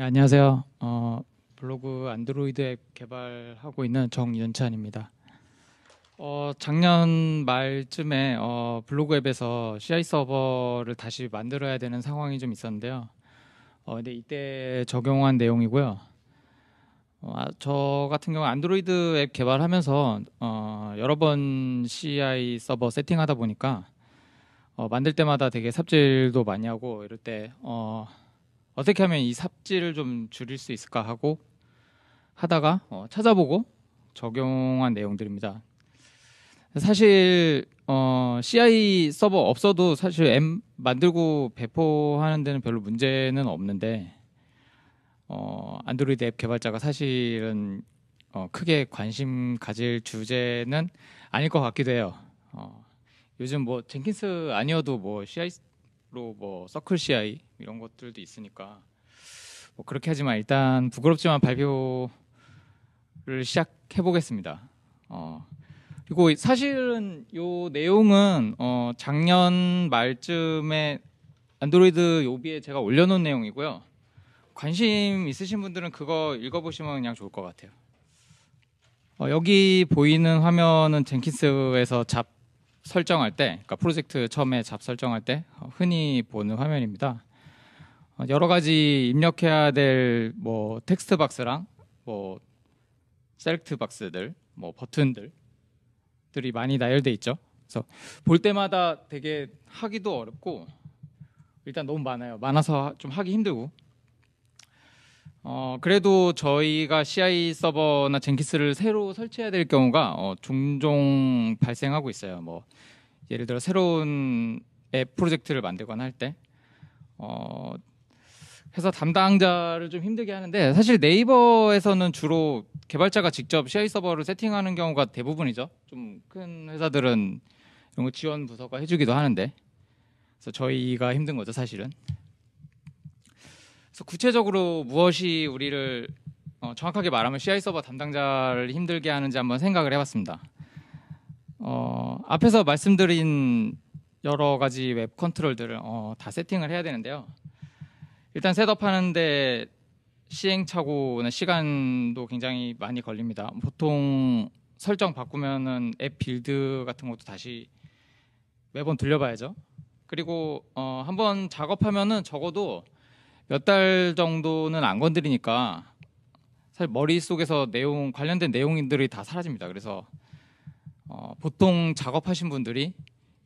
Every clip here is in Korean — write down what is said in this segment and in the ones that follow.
네, 안녕하세요. 어, 블로그 안드로이드 앱 개발하고 있는 정윤찬입니다. 어, 작년 말쯤에 어, 블로그 앱에서 CI 서버를 다시 만들어야 되는 상황이 좀 있었는데요. 어, 근데 이때 적용한 내용이고요. 어, 아, 저 같은 경우 안드로이드 앱 개발하면서 어, 여러 번 CI 서버 세팅하다 보니까 어, 만들 때마다 되게 삽질도 많이 하고 이럴 때 어, 어떻게 하면 이 삽질을 좀 줄일 수 있을까 하고 하다가 어, 찾아보고 적용한 내용들입니다. 사실 어, CI 서버 없어도 사실 앱 만들고 배포하는 데는 별로 문제는 없는데 어, 안드로이드 앱 개발자가 사실은 어, 크게 관심 가질 주제는 아닐 것 같기도 해요. 어, 요즘 뭐 젠킨스 아니어도 뭐 CI로 뭐 서클 CI 이런 것들도 있으니까 뭐 그렇게 하지만 일단 부끄럽지만 발표를 시작해 보겠습니다. 어, 그리고 사실은 요 내용은 어, 작년 말쯤에 안드로이드 요비에 제가 올려놓은 내용이고요. 관심 있으신 분들은 그거 읽어보시면 그냥 좋을 것 같아요. 어, 여기 보이는 화면은 젠키스에서잡 설정할 때, 그러니까 프로젝트 처음에 잡 설정할 때 어, 흔히 보는 화면입니다. 어, 여러 가지 입력해야 될 뭐 텍스트 박스랑 뭐 셀렉트 박스들, 뭐 버튼들 들이 많이 나열돼 있죠. 그래서 볼 때마다 되게 하기도 어렵고 일단 너무 많아요. 많아서 좀 하기 힘들고. 어, 그래도 저희가 CI 서버나 젠키스를 새로 설치해야 될 경우가 어, 종종 발생하고 있어요. 뭐 예를 들어 새로운 앱 프로젝트를 만들거나 할 때. 어, 해서 담당자를 좀 힘들게 하는데 사실 네이버에서는 주로 개발자가 직접 CI 서버를 세팅하는 경우가 대부분이죠. 좀 큰 회사들은 이런 거 지원 부서가 해주기도 하는데 그래서 저희가 힘든 거죠 사실은. 그래서 구체적으로 무엇이 우리를 어, 정확하게 말하면 CI 서버 담당자를 힘들게 하는지 한번 생각을 해봤습니다. 어, 앞에서 말씀드린 여러 가지 웹 컨트롤들을 어, 다 세팅을 해야 되는데요. 일단 셋업하는데 시행착오는 시간도 굉장히 많이 걸립니다. 보통 설정 바꾸면은 앱 빌드 같은 것도 다시 매번 돌려봐야죠. 그리고 어, 한번 작업하면은 적어도 몇 달 정도는 안 건드리니까 사실 머릿속에서 내용 관련된 내용들이 다 사라집니다. 그래서 어, 보통 작업하신 분들이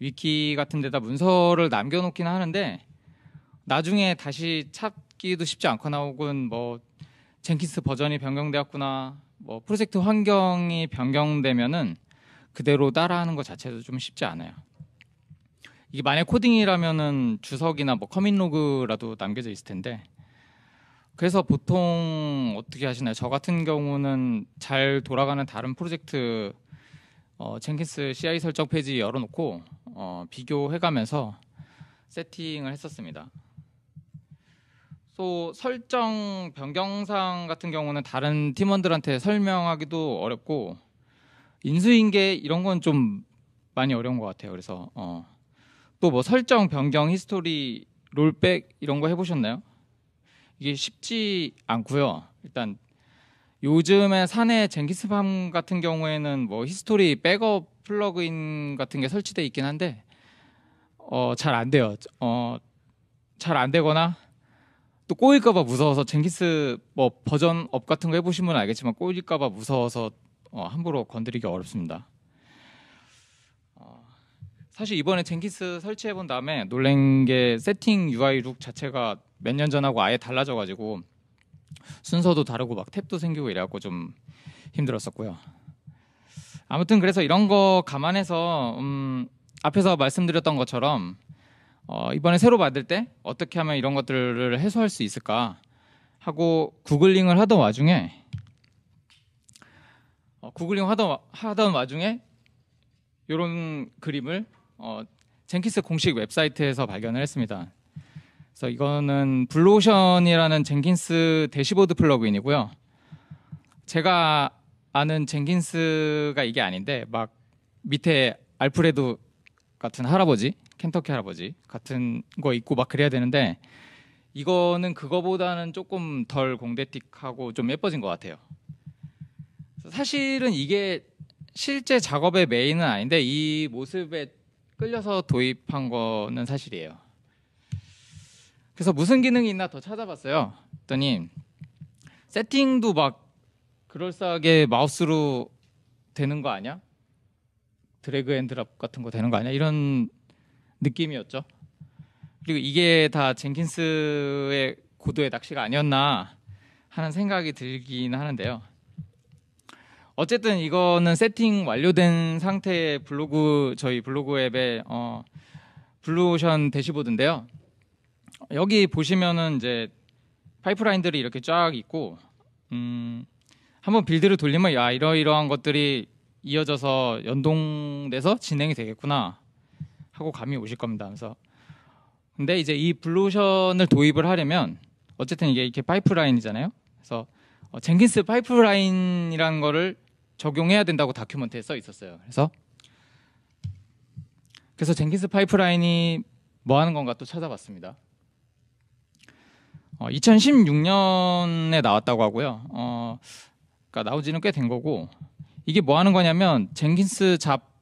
위키 같은 데다 문서를 남겨놓기는 하는데 나중에 다시 찾기도 쉽지 않거나 혹은 뭐 젠킨스 버전이 변경되었구나 뭐 프로젝트 환경이 변경되면은 그대로 따라하는 것 자체도 좀 쉽지 않아요. 이게 만약 코딩이라면은 주석이나 뭐 커밋 로그라도 남겨져 있을 텐데 그래서 보통 어떻게 하시나요? 저 같은 경우는 잘 돌아가는 다른 프로젝트 어, 젠킨스 CI 설정 페이지 열어놓고 어, 비교해가면서 세팅을 했었습니다. 소 설정 변경상 같은 경우는 다른 팀원들한테 설명하기도 어렵고 인수인계 이런 건 좀 많이 어려운 것 같아요. 그래서 어. 또 뭐 설정 변경 히스토리 롤백 이런 거 해보셨나요? 이게 쉽지 않고요. 일단 요즘에 사내 젠키스팜 같은 경우에는 뭐 히스토리 백업 플러그인 같은 게 설치돼 있긴 한데 어잘 안 돼요. 어잘 안 되거나 또 꼬일까봐 무서워서 젠키스 뭐 버전 업 같은 거 해보신 분은 알겠지만 꼬일까봐 무서워서 어, 함부로 건드리기 어렵습니다. 어, 사실 이번에 젠키스 설치해본 다음에 놀란 게 세팅 UI 룩 자체가 몇 년 전하고 아예 달라져가지고 순서도 다르고 막 탭도 생기고 이래갖고 좀 힘들었었고요. 아무튼 그래서 이런 거 감안해서 음, 앞에서 말씀드렸던 것처럼 어, 이번에 새로 받을 때 어떻게 하면 이런 것들을 해소할 수 있을까 하고 구글링을 하던 와중에 어, 구글링 하던, 하던 와중에 이런 그림을 어, 젠키스 공식 웹사이트에서 발견을 했습니다. 그래서 이거는 블루오션이라는 젠킨스 대시보드 플러그인이고요. 제가 아는 젠킨스가 이게 아닌데 막 밑에 알프레드 같은 할아버지, 켄터키 할아버지 같은 거 입고 막 그래야 되는데 이거는 그거보다는 조금 덜 공대틱하고 좀 예뻐진 것 같아요. 사실은 이게 실제 작업의 메인은 아닌데 이 모습에 끌려서 도입한 거는 사실이에요. 그래서 무슨 기능이 있나 더 찾아봤어요. 했더니 세팅도 막 그럴싸하게 마우스로 되는 거 아니야? 드래그 앤 드랍 같은 거 되는 거 아니야? 이런 느낌이었죠. 그리고 이게 다 젠킨스의 고도의 낚시가 아니었나 하는 생각이 들긴 하는데요. 어쨌든 이거는 세팅 완료된 상태의 블로그 저희 블로그 앱의 어, 블루오션 대시보드인데요. 여기 보시면은 이제 파이프라인들이 이렇게 쫙 있고 음, 한번 빌드를 돌리면 야 이러이러한 것들이 이어져서 연동돼서 진행이 되겠구나 하고 감이 오실 겁니다. 그래서 근데 이제 이블루션을 도입을 하려면 어쨌든 이게 이렇게 파이프라인이잖아요. 그래서 어, 젠킨스 파이프라인이라는 거를 적용해야 된다고 다큐멘터리에 써 있었어요. 그래서 그래서 젠킨스 파이프라인이 뭐 하는 건가 또 찾아봤습니다. 어, 2016년에 나왔다고 하고요. 어, 그러니까 나오지는 꽤 된 거고 이게 뭐 하는 거냐면 젠킨스 잡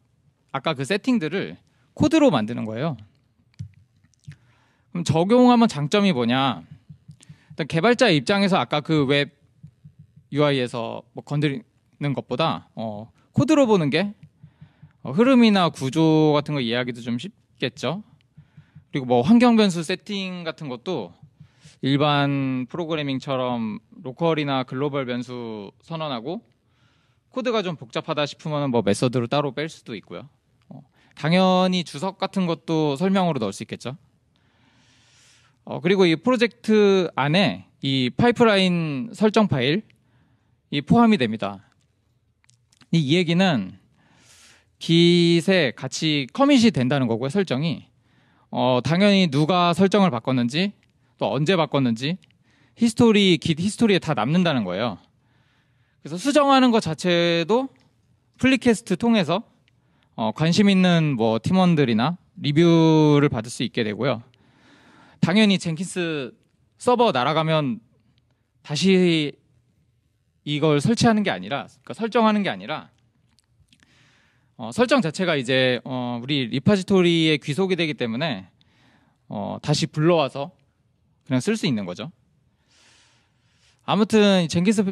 아까 그 세팅들을 코드로 만드는 거예요. 그럼 적용하면 장점이 뭐냐? 일단 개발자 입장에서 아까 그 웹 UI에서 뭐 건드리는 것보다 어, 코드로 보는 게 어, 흐름이나 구조 같은 거 이해하기도 좀 쉽겠죠. 그리고 뭐 환경 변수 세팅 같은 것도 일반 프로그래밍처럼 로컬이나 글로벌 변수 선언하고 코드가 좀 복잡하다 싶으면 뭐 메서드로 따로 뺄 수도 있고요. 어, 당연히 주석 같은 것도 설명으로 넣을 수 있겠죠. 어, 그리고 이 프로젝트 안에 이 파이프라인 설정 파일이 포함이 됩니다. 이, 이 얘기는 깃에 같이 커밋이 된다는 거고요, 설정이. 어, 당연히 누가 설정을 바꿨는지, 또 언제 바꿨는지, 히스토리, 깃 히스토리에 다 남는다는 거예요. 그래서 수정하는 것 자체도 플리캐스트 통해서 어, 관심 있는 뭐 팀원들이나 리뷰를 받을 수 있게 되고요. 당연히 젠킨스 서버 날아가면 다시 이걸 설치하는 게 아니라 그러니까 설정하는 게 아니라 어, 설정 자체가 이제 어, 우리 리파지토리에 귀속이 되기 때문에 어, 다시 불러와서 그냥 쓸 수 있는 거죠. 아무튼 젠키스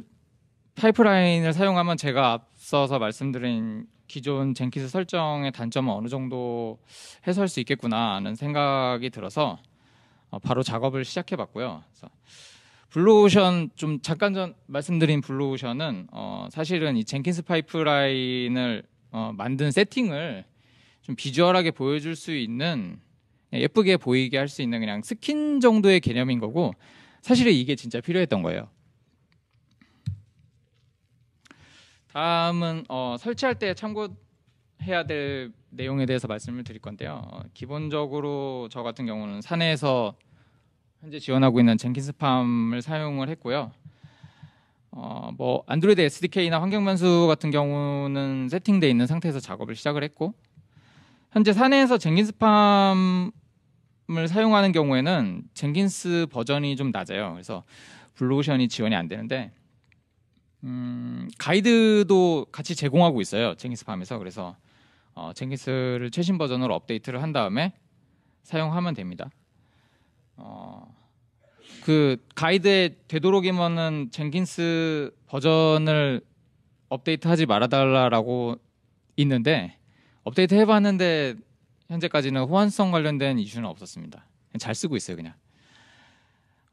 파이프라인을 사용하면 제가 앞서서 말씀드린 기존 젠키스 설정의 단점은 어느 정도 해소할 수 있겠구나 하는 생각이 들어서 어, 바로 작업을 시작해 봤고요. 블루오션 좀 잠깐 전 말씀드린 블루오션은 어 사실은 이 젠킨스 파이프라인을 어 만든 세팅을 좀 비주얼하게 보여줄 수 있는 예, 예쁘게 보이게 할 수 있는 그냥 스킨 정도의 개념인 거고 사실은 이게 진짜 필요했던 거예요. 다음은 어, 설치할 때 참고해야 될 내용에 대해서 말씀을 드릴 건데요. 어, 기본적으로 저 같은 경우는 사내에서 현재 지원하고 있는 젠킨스 팜을 사용을 했고요. 어, 뭐 안드로이드 SDK나 환경변수 같은 경우는 세팅돼 있는 상태에서 작업을 시작을 했고 현재 사내에서 젠킨스 팜을 사용하는 경우에는 젠킨스 버전이 좀 낮아요. 그래서 블루오션이 지원이 안 되는데 음, 가이드도 같이 제공하고 있어요. 쟁기스 팜에서. 그래서 어, 쟁기스를 최신 버전으로 업데이트를 한 다음에 사용하면 됩니다. 어, 그 가이드에 되도록이면은 젠킨스 버전을 업데이트하지 말아달라라고 있는데 업데이트 해봤는데 현재까지는 호환성 관련된 이슈는 없었습니다. 잘 쓰고 있어요 그냥.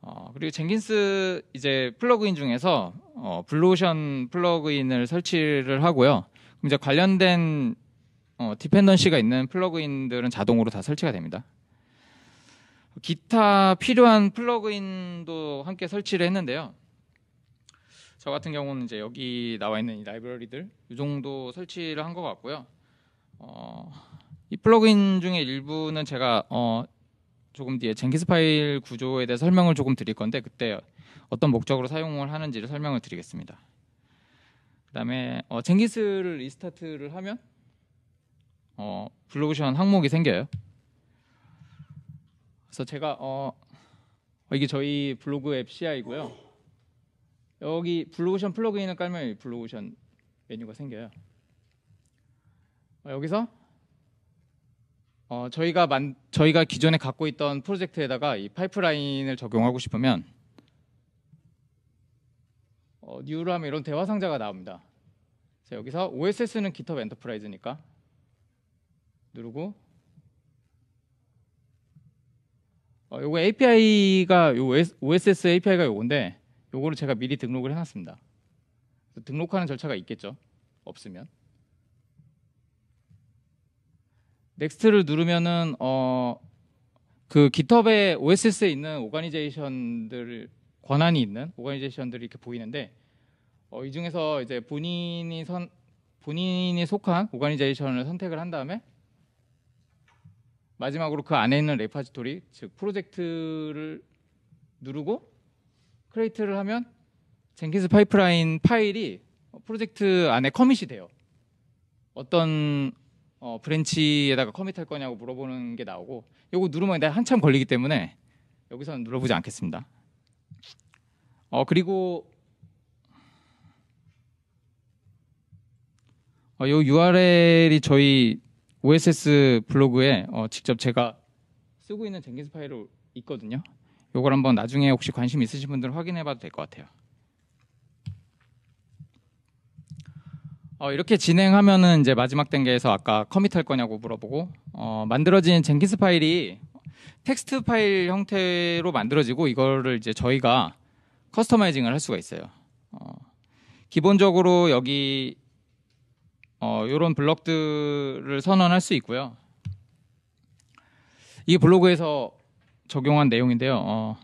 어, 그리고 젠긴스 이제 플러그인 중에서 어, 블루오션 플러그인을 설치를 하고요. 그럼 이제 관련된 어, 디펜던시가 있는 플러그인들은 자동으로 다 설치가 됩니다. 기타 필요한 플러그인도 함께 설치를 했는데요. 저 같은 경우는 이제 여기 나와 있는 이 라이브러리들 이 정도 설치를 한 것 같고요. 어, 이 플러그인 중에 일부는 제가 어, 조금 뒤에 젠키스 파일 구조에 대해 설명을 조금 드릴 건데 그때 어떤 목적으로 사용을 하는지를 설명을 드리겠습니다. 그다음에 어, 젠키스를 리스타트를 하면 어, 블로그션 항목이 생겨요. 그래서 제가 어, 어 이게 저희 블로그 앱 CI고요. 여기 블로그션 플러그인을 깔면 블로그션 메뉴가 생겨요. 어, 여기서 어, 저희가 만, 저희가 기존에 갖고 있던 프로젝트에다가 이 파이프라인을 적용하고 싶으면 어, 뉴로 하면 이런 대화 상자가 나옵니다. 그래서 여기서 OSS는 GitHub 엔터프라이즈니까 누르고 어, 요거 API가 요 OSS API가 요건데 요거를 제가 미리 등록을 해놨습니다. 등록하는 절차가 있겠죠? 없으면. 넥스트를 누르면은 어 그깃허브에 OSS에 있는 오가니제이션들 권한이 있는 오가니제이션들이 이렇게 보이는데 어, 이 중에서 이제 본인이 선 본인이 속한 오가니제이션을 선택을 한 다음에 마지막으로 그 안에 있는 레파지토리 즉 프로젝트를 누르고 크레이트를 하면 젠킨스 파이프라인 파일이 프로젝트 안에 커밋이 돼요. 어떤 어, 브랜치에다가 커밋할 거냐고 물어보는 게 나오고 요거 누르면 내가 한참 걸리기 때문에 여기서는 눌러보지 않겠습니다. 어, 그리고 어, 요 URL이 저희 OSS 블로그에 어, 직접 제가 쓰고 있는 젠기스 파일로 있거든요. 요걸 한번 나중에 혹시 관심 있으신 분들 은 확인해 봐도 될 것 같아요. 어, 이렇게 진행하면은 이제 마지막 단계에서 아까 커밋 할 거냐고 물어보고 어, 만들어진 젠키스 파일이 텍스트 파일 형태로 만들어지고 이거를 이제 저희가 커스터마이징을 할 수가 있어요. 어, 기본적으로 여기 이런 어, 블럭들을 선언할 수 있고요. 이 블로그에서 적용한 내용인데요. 어,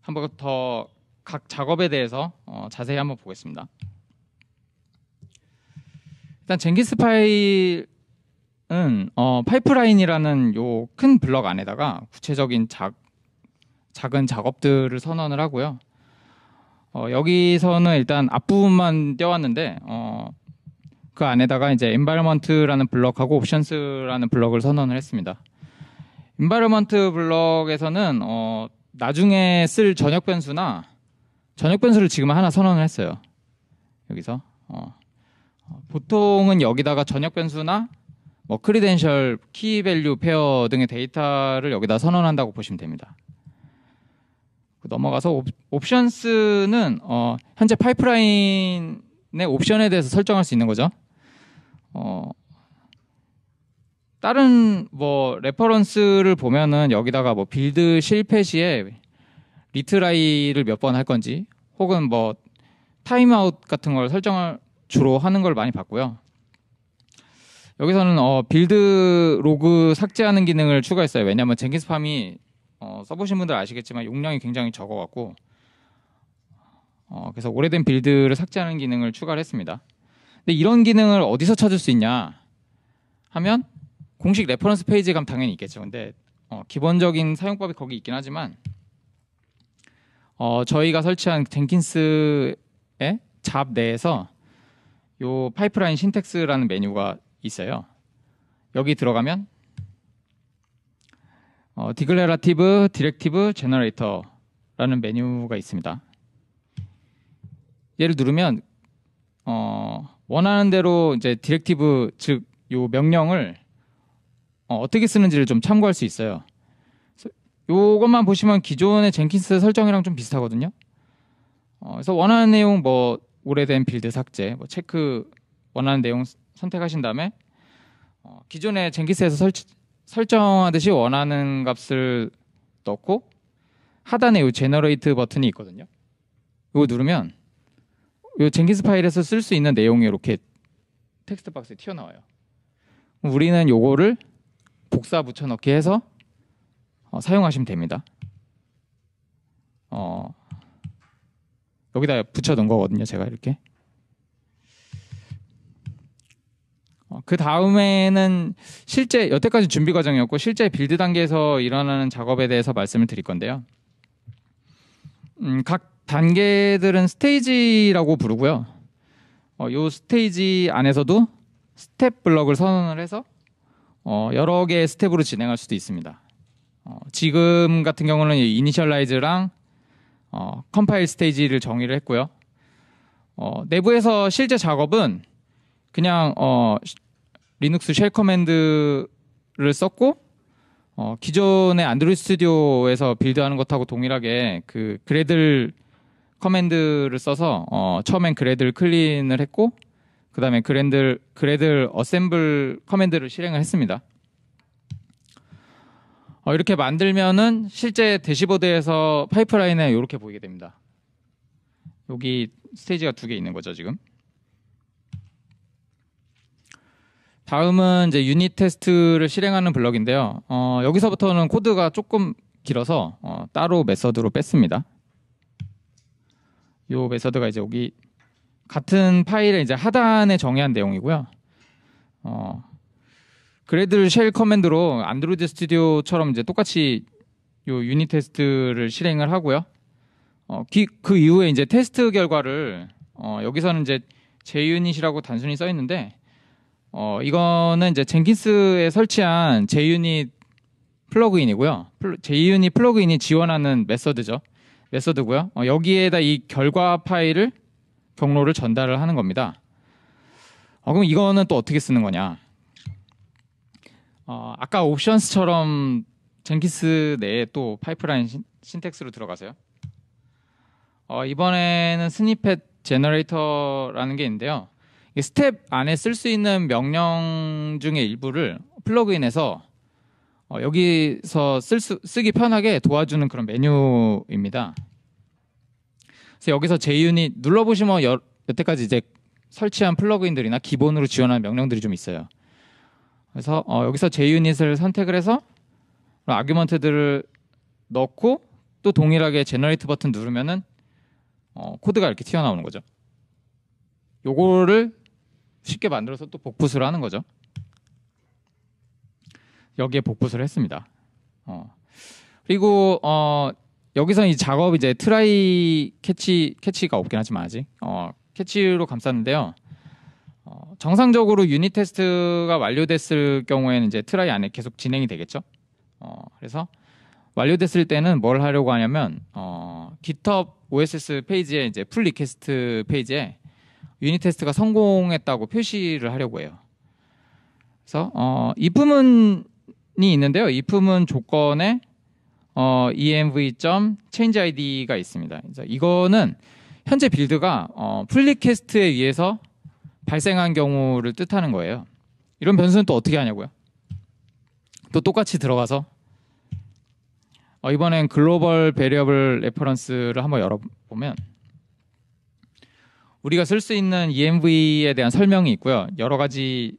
한번 더 각 작업에 대해서 어, 자세히 한 번 보겠습니다. 일단 젠기스 파일은 어, 파이프라인이라는 요 큰 블럭 안에다가 구체적인 작, 작은 작업들을 선언을 하고요. 어, 여기서는 일단 앞부분만 떼왔는데 어, 그 안에다가 이제 environment라는 블럭하고 options라는 블럭을 선언을 했습니다. environment 블럭에서는 어, 나중에 쓸 전역 변수나 전역 변수를 지금 하나 선언을 했어요. 여기서 어. 어, 보통은 여기다가 전역 변수나 뭐 크리덴셜, 키 밸류 페어 등의 데이터를 여기다 선언한다고 보시면 됩니다. 그 넘어가서 옵션스는 어, 현재 파이프라인의 옵션에 대해서 설정할 수 있는 거죠. 어, 다른 뭐 레퍼런스를 보면은 여기다가 뭐 빌드 실패 시에 리트라이를 몇 번 할 건지 혹은 뭐 타임아웃 같은 걸 설정을 주로 하는 걸 많이 봤고요. 여기서는 어, 빌드 로그 삭제하는 기능을 추가했어요. 왜냐하면 젠킨스 팜이 어, 써보신 분들 아시겠지만 용량이 굉장히 적어갖고 어, 그래서 오래된 빌드를 삭제하는 기능을 추가를 했습니다. 근데 이런 기능을 어디서 찾을 수 있냐 하면 공식 레퍼런스 페이지에 가면 당연히 있겠죠. 근데 어, 기본적인 사용법이 거기 있긴 하지만 어, 저희가 설치한 젠킨스의 잡 내에서 요 파이프라인 신텍스라는 메뉴가 있어요. 여기 들어가면 어, directive, g e n e r a t o r 라는 메뉴가 있습니다. 얘를 누르면 어, 원하는 대로 이제 directive 즉요 명령을 어, 떻게 쓰는지를 좀 참고할 수 있어요. 요것만 보시면 기존의 젠킨스 설정이랑 좀 비슷하거든요. 어, 그래서 원하는 내용 뭐 오래된 빌드 삭제, 뭐 체크 원하는 내용 선택하신 다음에 어, 기존의 젠기스에서 설치, 설정하듯이 원하는 값을 넣고 하단에 요 제너레이트 버튼이 있거든요. 이거 누르면 요젠기스 파일에서 쓸 수 있는 내용이 이렇게 텍스트 박스에 튀어나와요. 우리는 요거를 복사 붙여넣기 해서 어, 사용하시면 됩니다. 어, 여기다 붙여 놓은 거거든요. 제가 이렇게. 어, 그 다음에는 실제 여태까지 준비 과정이었고 실제 빌드 단계에서 일어나는 작업에 대해서 말씀을 드릴 건데요. 음, 각 단계들은 스테이지라고 부르고요. 어, 요 스테이지 안에서도 스텝 블럭을 선언을 해서 어, 여러 개의 스텝으로 진행할 수도 있습니다. 어, 지금 같은 경우는 이니셜라이즈랑 어, 컴파일 스테이지를 정의를 했고요. 어, 내부에서 실제 작업은 그냥 어, 리눅스 쉘 커맨드를 썼고 어, 기존의 안드로이드 스튜디오에서 빌드하는 것하고 동일하게 그 그래들 커맨드를 써서 어, 처음엔 그래들 클린을 했고 그 다음에 그랜들 그래들 어셈블 커맨드를 실행을 했습니다. 어, 이렇게 만들면은 실제 대시보드에서 파이프라인에 이렇게 보이게 됩니다. 여기 스테이지가 두 개 있는 거죠, 지금. 다음은 이제 유닛 테스트를 실행하는 블럭인데요. 어, 여기서부터는 코드가 조금 길어서 어, 따로 메서드로 뺐습니다. 요 메서드가 이제 여기 같은 파일의 이제 하단에 정의한 내용이고요. 어, 그래들 쉘 커맨드로 안드로이드 스튜디오처럼 이제 똑같이 요 유닛 테스트를 실행을 하고요. 어, 기, 그 이후에 이제 테스트 결과를 어, 여기서는 이제 제유닛이라고 단순히 써 있는데 어, 이거는 이제 젠킨스에 설치한 제유닛 플러그인이고요. 플러, 제유닛 플러그인이 지원하는 메서드죠. 메서드고요. 어, 여기에다 이 결과 파일을 경로를 전달을 하는 겁니다. 어, 그럼 이거는 또 어떻게 쓰는 거냐? 어, 아까 옵션스처럼 젠키스 내에 또 파이프라인 신, 텍스로 들어가세요. 어, 이번에는 스니펫 제너레이터라는 게 있는데요. 스텝 안에 쓸 수 있는 명령 중의 일부를 플러그인해서 어, 여기서 쓸 수, 쓰기 편하게 도와주는 그런 메뉴입니다. 그래서 여기서 JUnit 눌러보시면 여, 여태까지 이제 설치한 플러그인들이나 기본으로 지원한 명령들이 좀 있어요. 그래서 어, 여기서 JUnit을 선택을 해서 아규먼트들을 넣고 또 동일하게 제너레이트 버튼 누르면은 어, 코드가 이렇게 튀어나오는 거죠. 요거를 쉽게 만들어서 또 복붙을 하는 거죠. 여기에 복붙을 했습니다. 어. 그리고 어, 여기서 이 작업 이제 트라이 캐치 캐치가 없긴 하지만 아직 어, 캐치로 감쌌는데요. 어, 정상적으로 유닛 테스트가 완료됐을 경우에는 이제 트라이 안에 계속 진행이 되겠죠. 어, 그래서 완료됐을 때는 뭘 하려고 하냐면 어, GitHub OSS 페이지에 이제 풀 리퀘스트 페이지에 유닛 테스트가 성공했다고 표시를 하려고 해요. 그래서 어, 이품은이 있는데요. 이품은 조건에 어, env.changeid가 있습니다. 이거는 현재 빌드가 어, 풀리퀘스트에 의해서 발생한 경우를 뜻하는 거예요. 이런 변수는 또 어떻게 하냐고요? 또 똑같이 들어가서 어, 이번엔 글로벌 베리어블 레퍼런스를 한번 열어보면 우리가 쓸 수 있는 EMV에 대한 설명이 있고요. 여러 가지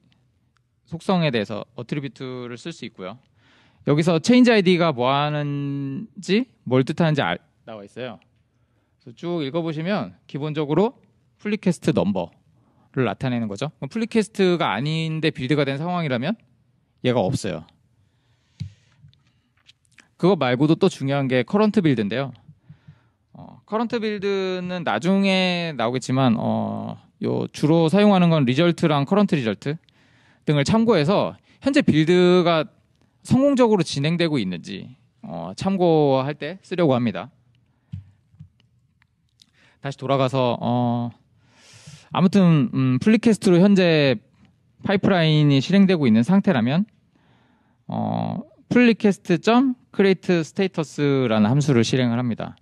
속성에 대해서 어트리뷰트를 쓸 수 있고요. 여기서 change i d 가뭐 하는지 뭘 뜻하는지 알, 나와 있어요. 그래서 쭉 읽어보시면 기본적으로 플리캐스트 넘버 를 나타내는 거죠. 플리캐스트가 아닌데 빌드가 된 상황이라면 얘가 없어요. 그거 말고도 또 중요한 게 커런트 빌드인데요. 어, 커런트 빌드는 나중에 나오겠지만 어, 요 주로 사용하는 건 리절트랑 커런트 리절트 등을 참고해서 현재 빌드가 성공적으로 진행되고 있는지 어, 참고할 때 쓰려고 합니다. 다시 돌아가서 어, 아무튼 음, 플리캐스트로 현재 파이프라인이 실행되고 있는 상태라면 어, 플리캐스트점크 e a t e s t a t u 라는 함수를 실행을 합니다.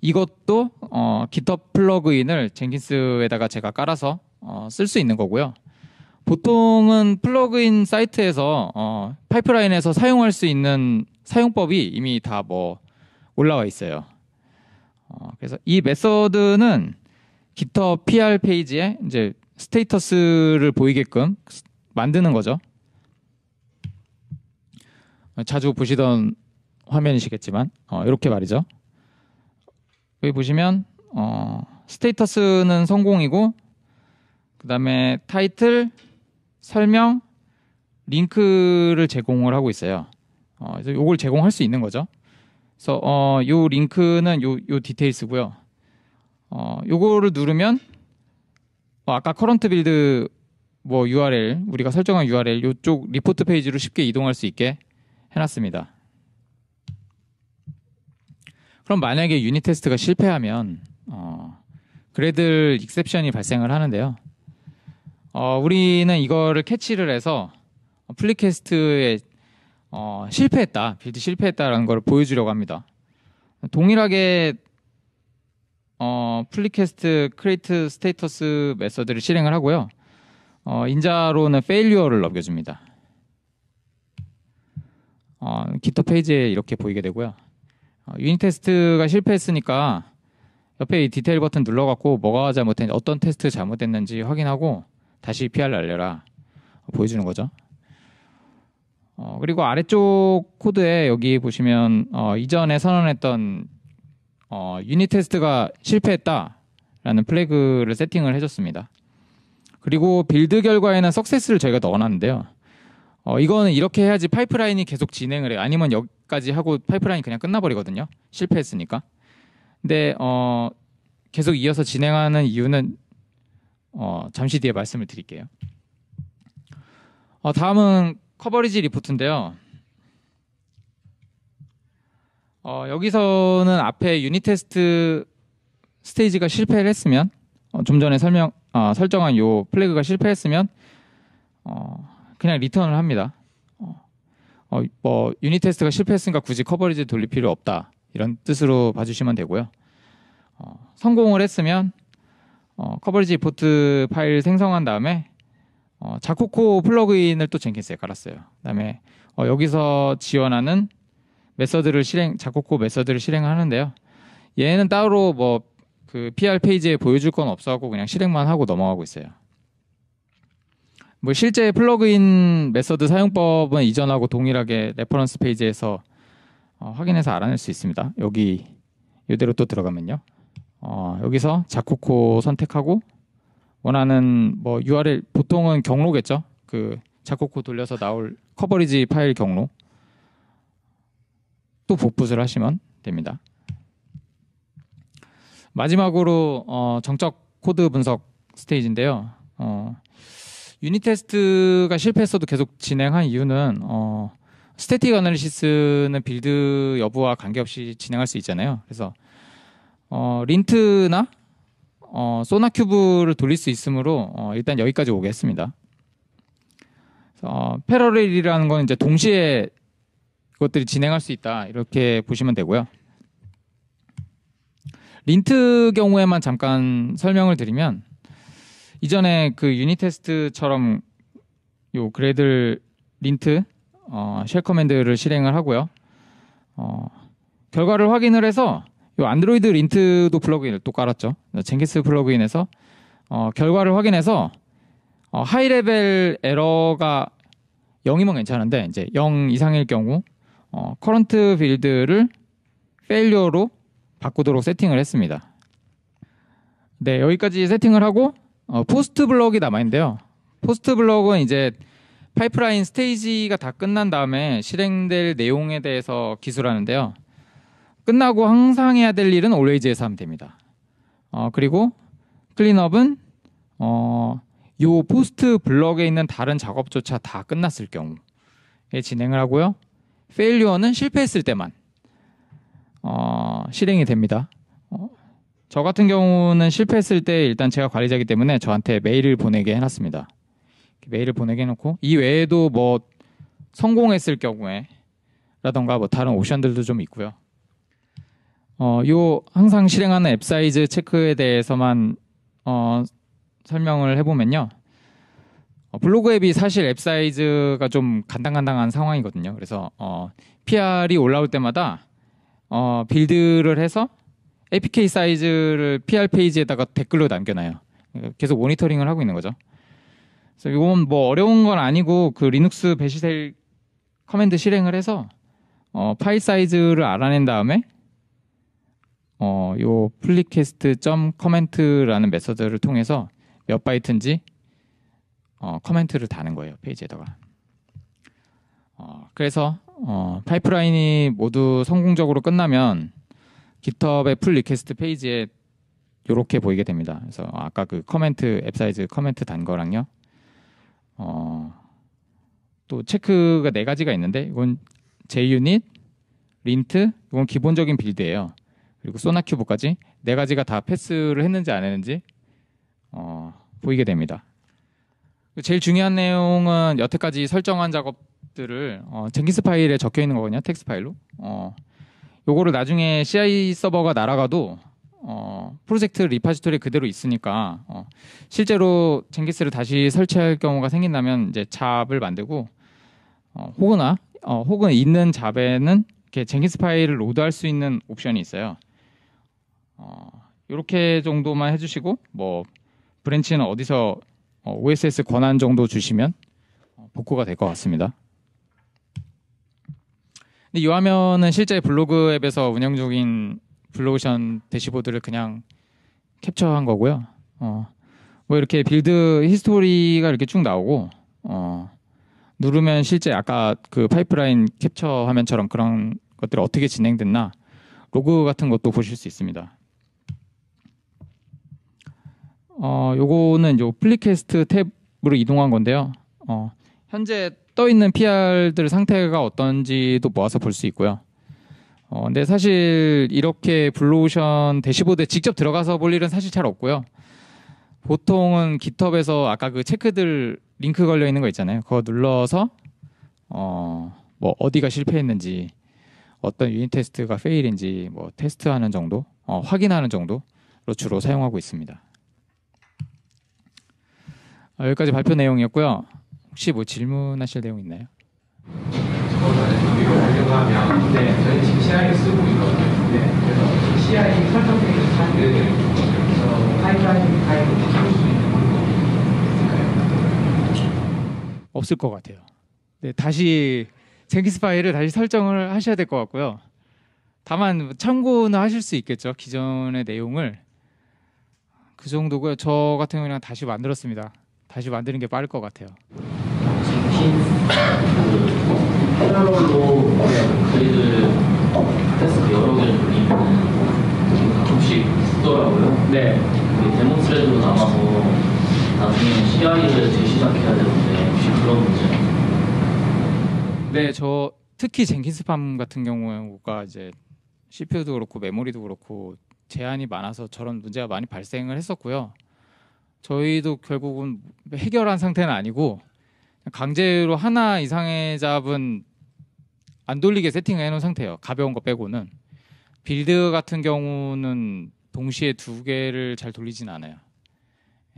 이것도 어, g i 플러그인을 젠킨스에다가 제가 깔아서 어, 쓸 수 있는 거고요. 보통은 플러그인 사이트에서 어, 파이프라인에서 사용할 수 있는 사용법이 이미 다 뭐 올라와 있어요. 어, 그래서 이 메서드는 g i PR 페이지에 이제 스테이터스를 보이게끔 만드는 거죠. 자주 보시던 화면이시겠지만 어, 이렇게 말이죠. 여기 보시면 어, 스테이터스는 성공이고 그 다음에 타이틀, 설명, 링크를 제공을 하고 있어요. 어, 그래서 이걸 제공할 수 있는 거죠. 그래서 어, 요 링크는 요, 요 디테일스고요. 어, 요거를 누르면 어, 아까 커런트 빌드 뭐 URL 우리가 설정한 URL 요쪽 리포트 페이지로 쉽게 이동할 수 있게 해놨습니다. 그럼 만약에 유닛 테스트가 실패하면 어, 그래들 익셉션이 발생을 하는데요. 어, 우리는 이거를 캐치를 해서 플리캐스트에 어, 실패했다 빌드 실패했다라는 걸 보여주려고 합니다. 동일하게 어, 플리캐스트 크리에이트 스테이터스 메서드를 실행을 하고요. 어, 인자로는 페일리어를 넘겨줍니다. 어, 기터 페이지에 이렇게 보이게 되고요. 어, 유닛 테스트가 실패했으니까 옆에 이 디테일 버튼 눌러갖고 뭐가 잘못했는지 어떤 테스트 잘못됐는지 확인하고 다시 PR 알려라 어, 보여주는 거죠. 어, 그리고 아래쪽 코드에 여기 보시면 어, 이전에 선언했던 어, 유닛 테스트가 실패했다라는 플래그를 세팅을 해줬습니다. 그리고 빌드 결과에는 석세스를 저희가 넣어놨는데요. 어, 이거는 이렇게 해야지 파이프라인이 계속 진행을 해요. 아니면 여기까지 하고 파이프라인이 그냥 끝나버리거든요. 실패했으니까. 근데 어, 계속 이어서 진행하는 이유는 어, 잠시 뒤에 말씀을 드릴게요. 어, 다음은 커버리지 리포트인데요. 어, 여기서는 앞에 유닛 테스트 스테이지가 실패를 했으면 어, 좀 전에 설명 어, 설정한 요 플래그가 실패했으면 어, 그냥 리턴을 합니다. 어, 어 뭐 유닛 테스트가 실패했으니까 굳이 커버리지 돌릴 필요 없다 이런 뜻으로 봐주시면 되고요. 어, 성공을 했으면 어, 커버리지 포트 파일 생성한 다음에 어, 자코코 플러그인을 또 젠킨스에 깔았어요. 그다음에 어, 여기서 지원하는 메서드를 실행 작곡고 메서드를 실행하는데요. 얘는 따로 뭐 그 PR 페이지에 보여줄 건 없어갖고 그냥 실행만 하고 넘어가고 있어요. 뭐 실제 플러그인 메서드 사용법은 이전하고 동일하게 레퍼런스 페이지에서 어, 확인해서 알아낼 수 있습니다. 여기 이대로 또 들어가면요. 어, 여기서 자쿠코 선택하고 원하는 뭐 URL 보통은 경로겠죠. 그 자쿠코 돌려서 나올 커버리지 파일 경로. 또 복붙을 하시면 됩니다. 마지막으로 어, 정적 코드 분석 스테이지인데요. 어, 유닛 테스트가 실패했어도 계속 진행한 이유는 어, 스태틱 어널리시스는 빌드 여부와 관계없이 진행할 수 있잖아요. 그래서 어, 린트나 어, 소나 큐브를 돌릴 수 있으므로 어, 일단 여기까지 오겠습니다. 어, 패러렐이라는 건 이제 동시에 그것들이 진행할 수 있다 이렇게 보시면 되고요. 린트 경우에만 잠깐 설명을 드리면 이전에 그유니 테스트처럼 요 그래들 린트 어, 쉘 커맨드를 실행을 하고요. 어, 결과를 확인을 해서 요 안드로이드 린트도 플러그인을 또 깔았죠. 젠키스 플러그인에서 어, 결과를 확인해서 어, 하이 레벨 에러가 0이면 괜찮은데 이제 0 이상일 경우 어, 커런트 빌드를 f a i l 로 바꾸도록 세팅을 했습니다. 네, 여기까지 세팅을 하고 어, 포스트 블럭이 남아 있는데요. 포스트 블럭은 이제 파이프라인 스테이지가 다 끝난 다음에 실행될 내용에 대해서 기술하는데요. 끝나고 항상 해야 될 일은 always에서 하면 됩니다. 어, 그리고 클린업은 어, 요 포스트 블럭에 있는 다른 작업조차 다 끝났을 경우에 진행을 하고요. 페 a 리어는 실패했을 때만 어, 실행이 됩니다. 어, 저 같은 경우는 실패했을 때 일단 제가 관리자기 이 때문에 저한테 메일을 보내게 해놨습니다. 메일을 보내게 해놓고 이 외에도 뭐 성공했을 경우에 라던가 뭐 다른 옵션들도 좀 있고요. 어, 요 항상 실행하는 앱 사이즈 체크에 대해서만 어, 설명을 해보면요. 어, 블로그 앱이 사실 앱 사이즈가 좀 간당간당한 상황이거든요. 그래서 어, PR이 올라올 때마다 어, 빌드를 해서 APK 사이즈를 PR 페이지에다가 댓글로 남겨놔요. 계속 모니터링을 하고 있는 거죠. 그래서 이건 뭐 어려운 건 아니고 그 리눅스 배시셀 커맨드 실행을 해서 어, 파일 사이즈를 알아낸 다음에 어, 요 플리캐스트 점 커멘트라는 메서드를 통해서 몇 바이트인지 어, 커멘트를 다는 거예요 페이지에다가. 어, 그래서 어, 파이프라인이 모두 성공적으로 끝나면 GitHub의 풀 리퀘스트 페이지에 이렇게 보이게 됩니다. 그래서 아까 그 커멘트 앱 사이즈 커멘트 단 거랑요. 어, 또 체크가 네 가지가 있는데 이건 JUnit, 린트 이건 기본적인 빌드예요. 그리고 소나큐브까지 네 가지가 다 패스를 했는지 안 했는지 어, 보이게 됩니다. 제일 중요한 내용은 여태까지 설정한 작업들을 어, 젠킨스 파일에 적혀 있는 거거든요. 텍스 파일로. 어, 요거를 나중에 CI 서버가 날아가도 어, 프로젝트 리파지토리 그대로 있으니까 어, 실제로 젠키스를 다시 설치할 경우가 생긴다면 이제 잡을 만들고 어, 혹은아 어, 혹은 있는 잡에는 이렇게 젠키스 파일을 로드할 수 있는 옵션이 있어요. 어, 이렇게 정도만 해주시고 뭐 브랜치는 어디서 OSS 어, 권한 정도 주시면 어, 복구가 될 것 같습니다. 근데 이 화면은 실제 블로그 앱에서 운영 중인 블로오션 대시보드를 그냥 캡처한 거고요. 어, 뭐 이렇게 빌드 히스토리가 이렇게 쭉 나오고 어, 누르면 실제 아까 그 파이프라인 캡처 화면처럼 그런 것들이 어떻게 진행됐나 로그 같은 것도 보실 수 있습니다. 어, 요거는 요 플리캐스트 탭으로 이동한 건데요. 어, 현재 떠 있는 PR들 상태가 어떤지도 모아서 볼 수 있고요. 어, 근데 사실 이렇게 블루오션 대시보드에 직접 들어가서 볼 일은 사실 잘 없고요. 보통은 깃허에서 아까 그 체크들 링크 걸려 있는 거 있잖아요. 그거 눌러서 어, 뭐 어디가 실패했는지 어떤 유인 테스트가 페일인지 뭐 테스트하는 정도, 어, 확인하는 정도로 주로 사용하고 있습니다. 아, 여기까지 발표 내용이었고요. 혹시 뭐 질문하실 내용 있나요? 없을 것 같아요. 네, 다시 젠키스 파일을 다시 설정을 하셔야 될 것 같고요. 다만 참고는 하실 수 있겠죠. 기존의 내용을 그 정도고요. 저 같은 경우는 다시 만들었습니다. 다시 만드는 게 빠를 것 같아요. 폴롤로 그리들 테스트 여러 개를 돌씩 붙더라고요. 네. 그 데모 스레드로 남아서 나중에 CI를 재시작해야 되는데 혹시 그런 문제? 네, 저 특히 젠킨스팜 같은 경우가 이제 CPU도 그렇고 메모리도 그렇고 제한이 많아서 저런 문제가 많이 발생을 했었고요. 저희도 결국은 해결한 상태는 아니고 강제로 하나 이상의 잡은 안 돌리게 세팅을 해놓은 상태예요. 가벼운 거 빼고는 빌드 같은 경우는 동시에 두 개를 잘 돌리진 않아요.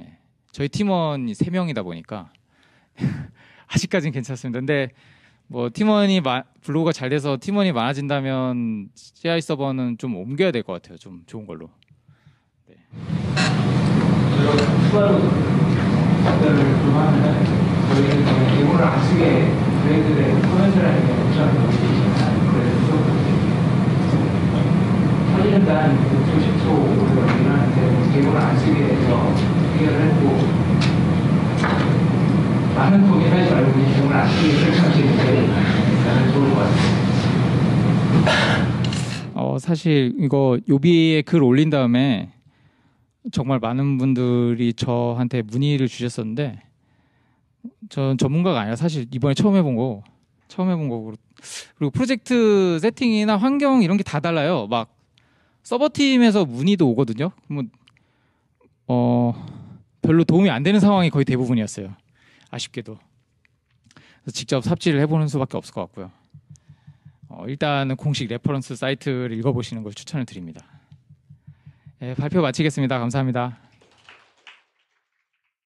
예. 저희 팀원이 세 명이다 보니까 아직까지는 괜찮습니다. 근데 뭐 팀원이 마, 블로그가 잘 돼서 팀원이 많아진다면 CI 서버는 좀 옮겨야 될 것 같아요. 좀 좋은 걸로. 네. 이렇 추가로 투자를 좀하면 저희는 그냥 일본을 안 쓰게 저희들의 커멘트라는 게 없잖아요. 그래서 사실은 난0초 오래 는 일본을 안 쓰게 해서 해결을 했고 많은 고민 하지 말고 일본을 안 쓰게 설정하시는 게 나는 좋을 것 같아요. 어, 사실 이거 요비에 글 올린 다음에 정말 많은 분들이 저한테 문의를 주셨었는데 전 전문가가 아니라 사실 이번에 처음 해본 거 처음 해본 거고 그리고 프로젝트 세팅이나 환경 이런 게 다 달라요. 막 서버팀에서 문의도 오거든요. 뭐, 어, 별로 도움이 안 되는 상황이 거의 대부분이었어요. 아쉽게도. 그래서 직접 삽질을 해보는 수밖에 없을 것 같고요. 어, 일단은 공식 레퍼런스 사이트를 읽어보시는 걸 추천을 드립니다. 네, 발표 마치겠습니다. 감사합니다.